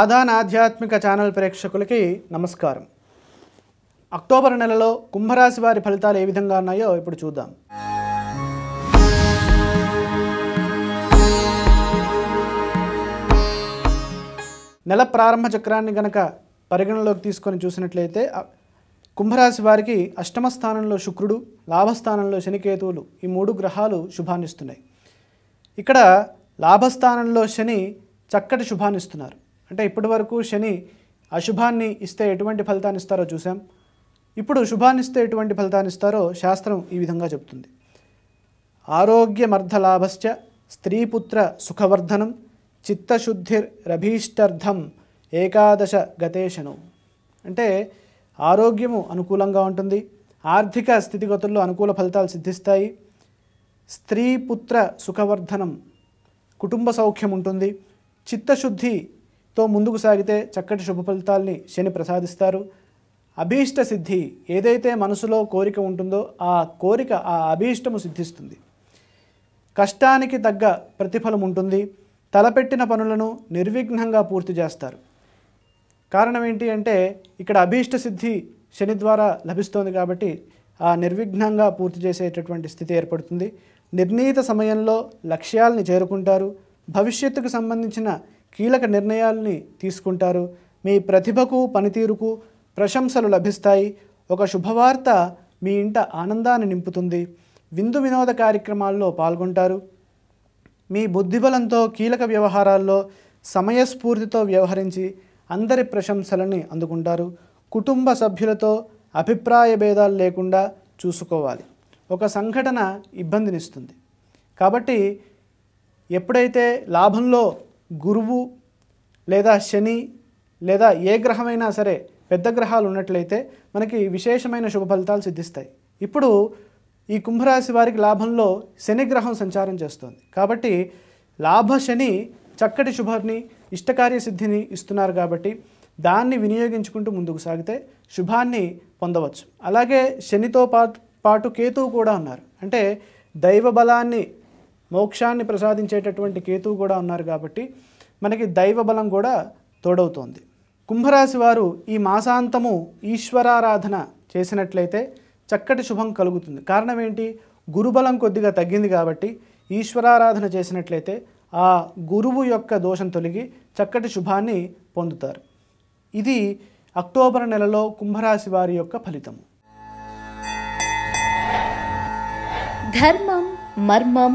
ఆదాన్ ఆధ్యాత్మిక ఛానల్ ప్రేక్షకులకి నమస్కారం అక్టోబర్ నెలలో కుంభరాశి వారి ఫలితాలు ఏ విధంగా ఉన్నాయో ఇప్పుడు చూద్దాం నెల ప్రారంభ చక్రాన్ని గనక పరిగణలోకి తీసుకొని చూసినట్లయితే కుంభరాశి వారికి అష్టమ స్థానంలో శుక్రుడు లాభస్థానంలో శనికేతువులు ఈ మూడు గ్రహాలు శుభాన్నిస్తున్నాయి ఇక్కడ లాభస్థానంలో శని చక్కటి శుభాన్నిస్తున్నారు అంటే ఇప్పటి వరకు శని అశుభాన్ని ఇస్తే ఎటువంటి ఫలితాన్ని ఇస్తారో చూసాం ఇప్పుడు శుభాన్ని ఇస్తే ఎటువంటి ఫలితాన్ని ఇస్తారో శాస్త్రం ఈ విధంగా చెప్తుంది ఆరోగ్యమర్థలాభశ్చ స్త్రీపుత్ర సుఖవర్ధనం చిత్తశుద్ధిరభీష్టర్థం ఏకాదశ గతేశను అంటే ఆరోగ్యము అనుకూలంగా ఉంటుంది ఆర్థిక స్థితిగతుల్లో అనుకూల ఫలితాలు సిద్ధిస్తాయి స్త్రీ పుత్ర సుఖవర్ధనం కుటుంబ సౌఖ్యం ఉంటుంది చిత్తశుద్ధి తో ముందుకు సాగితే చక్కటి శుభ ఫలితాల్ని శని ప్రసాదిస్తారు అభీష్ట సిద్ధి ఏదైతే మనసులో కోరిక ఉంటుందో ఆ కోరిక ఆ అభీష్టము సిద్ధిస్తుంది కష్టానికి తగ్గ ప్రతిఫలం ఉంటుంది తలపెట్టిన పనులను నిర్విఘ్నంగా పూర్తి చేస్తారు కారణం ఏంటి అంటే ఇక్కడ అభీష్ట సిద్ధి శని ద్వారా లభిస్తోంది కాబట్టి ఆ నిర్విఘ్నంగా పూర్తి చేసేటటువంటి స్థితి ఏర్పడుతుంది నిర్ణీత సమయంలో లక్ష్యాలని చేరుకుంటారు భవిష్యత్తుకు సంబంధించిన కీలక నిర్ణయాల్ని తీసుకుంటారు మీ ప్రతిభకు పనితీరుకు ప్రశంసలు లభిస్తాయి ఒక శుభవార్త మీ ఇంట ఆనందాన్ని నింపుతుంది విందు వినోద కార్యక్రమాల్లో పాల్గొంటారు మీ బుద్ధిబలంతో కీలక వ్యవహారాల్లో సమయస్ఫూర్తితో వ్యవహరించి అందరి ప్రశంసలని అందుకుంటారు కుటుంబ సభ్యులతో అభిప్రాయ భేదాలు లేకుండా చూసుకోవాలి ఒక సంఘటన ఇబ్బందినిస్తుంది కాబట్టి ఎప్పుడైతే లాభంలో గురువు లేదా శని లేదా ఏ గ్రహమైనా సరే పెద్ద గ్రహాలు ఉన్నట్లయితే మనకి విశేషమైన శుభ ఫలితాలు సిద్ధిస్తాయి ఇప్పుడు ఈ కుంభరాశి వారికి లాభంలో శని గ్రహం సంచారం చేస్తుంది కాబట్టి లాభ శని చక్కటి శుభాన్ని ఇష్టకార్య సిద్ధిని ఇస్తున్నారు కాబట్టి దాన్ని వినియోగించుకుంటూ ముందుకు సాగితే శుభాన్ని పొందవచ్చు అలాగే శనితో పాటు కేతువు కూడా ఉన్నారు అంటే దైవ బలాన్ని మోక్షాన్ని ప్రసాదించేటటువంటి కేతువు కూడా ఉన్నారు కాబట్టి మనకి దైవ బలం కూడా తోడవుతోంది కుంభరాశి వారు ఈ మాసాంతము ఈశ్వరారాధన చేసినట్లయితే చక్కటి శుభం కలుగుతుంది కారణం ఏంటి గురుబలం కొద్దిగా తగ్గింది కాబట్టి ఈశ్వరారాధన చేసినట్లయితే ఆ గురువు యొక్క దోషం తొలగి చక్కటి శుభాన్ని పొందుతారు ఇది అక్టోబర్ నెలలో కుంభరాశి వారి యొక్క ఫలితము ధర్మం మర్మం